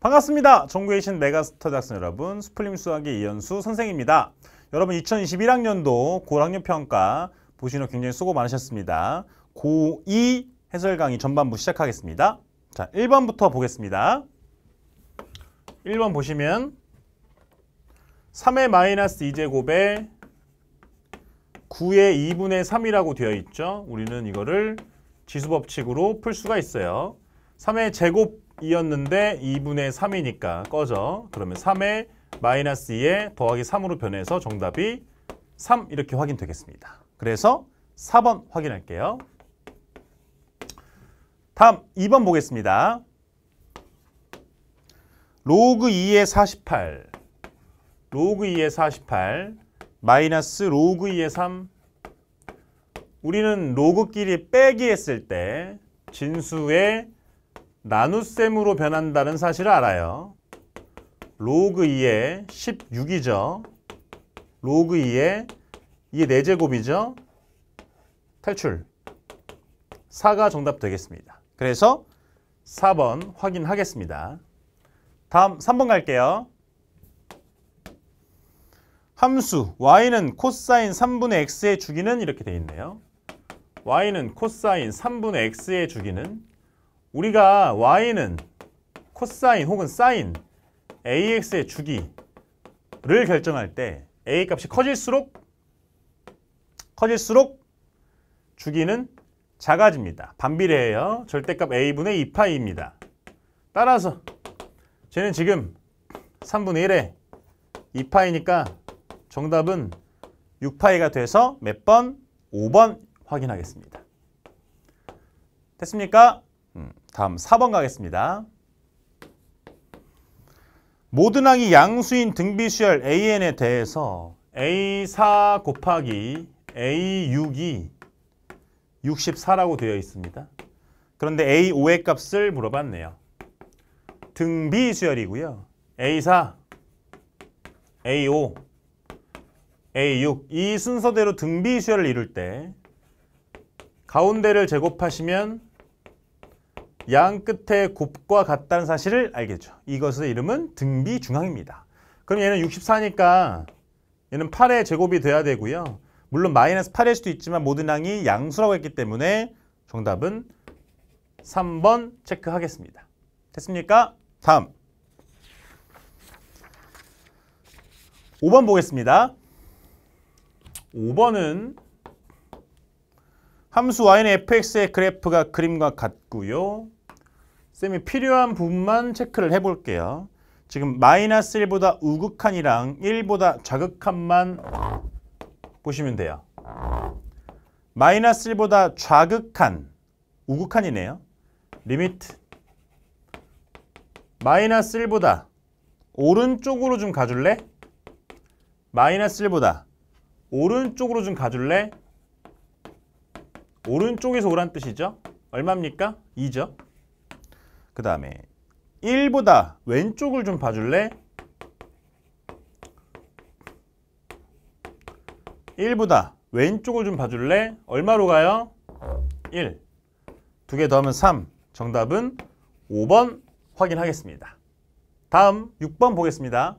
반갑습니다. 전국의신 메가스터 작성 여러분, 스플림 수학의 이현수 선생입니다. 여러분 2021학년도 고학년 평가 보시는 굉장히 수고 많으셨습니다. 고2 해설 강의 전반부 시작하겠습니다. 자, 1번부터 보겠습니다. 1번 보시면 3의 마이너스 2제곱에 9의 2분의 3이라고 되어 있죠. 우리는 이거를 지수법칙으로 풀 수가 있어요. 3의 제곱이었는데 2분의 3이니까 꺼져. 그러면 3의 마이너스 2에 더하기 3으로 변해서 정답이 3 이렇게 확인되겠습니다. 그래서 4번 확인할게요. 다음 2번 보겠습니다. 로그 2의 48 로그 2의 48 마이너스 로그 2의 3 우리는 로그끼리 빼기 했을 때 진수의 나눗셈으로 변한다는 사실을 알아요. 로그 2에 16이죠. 로그 2에 이게 4제곱이죠. 탈출. 4가 정답 되겠습니다. 그래서 4번 확인하겠습니다. 다음 3번 갈게요. 함수 y는 코사인 3분의 x의 주기는 이렇게 되어 있네요. y는 코사인 3분의 x의 주기는 우리가 y는 코사인 혹은 사인 ax의 주기를 결정할 때 a 값이 커질수록 커질수록 주기는 작아집니다. 반비례해요. 절대값 a분의 2파이입니다. 따라서 쟤는 지금 3분의 1에 2파이니까 정답은 6파이가 돼서 몇 번? 5번 확인하겠습니다. 됐습니까? 음, 다음 4번 가겠습니다. 모든 항이 양수인 등비수열 AN에 대해서 A4 곱하기 A6이 64라고 되어 있습니다. 그런데 A5의 값을 물어봤네요. 등비수열이고요. A4, A5, A6 이 순서대로 등비수열을 이룰 때 가운데를 제곱하시면 양 끝의 곱과 같다는 사실을 알겠죠. 이것의 이름은 등비중앙입니다 그럼 얘는 64니까 얘는 8의 제곱이 돼야 되고요. 물론 마이너스 8일 수도 있지만 모든 양이 양수라고 했기 때문에 정답은 3번 체크하겠습니다. 됐습니까? 다음 5번 보겠습니다. 5번은 함수 y는 fx의 그래프가 그림과 같고요. 쌤이 필요한 부분만 체크를 해볼게요. 지금 마이너스 1보다 우극한이랑 1보다 좌극한만 보시면 돼요. 마이너스 1보다 좌극한, 우극한이네요. 리미트. 마이너스 1보다 오른쪽으로 좀 가줄래? 마이너스 1보다 오른쪽으로 좀 가줄래? 오른쪽에서 오란 뜻이죠? 얼마입니까? 2죠? 그 다음에 1보다 왼쪽을 좀 봐줄래? 1보다 왼쪽을 좀 봐줄래? 얼마로 가요? 1. 두개 더하면 3. 정답은 5번 확인하겠습니다. 다음 6번 보겠습니다.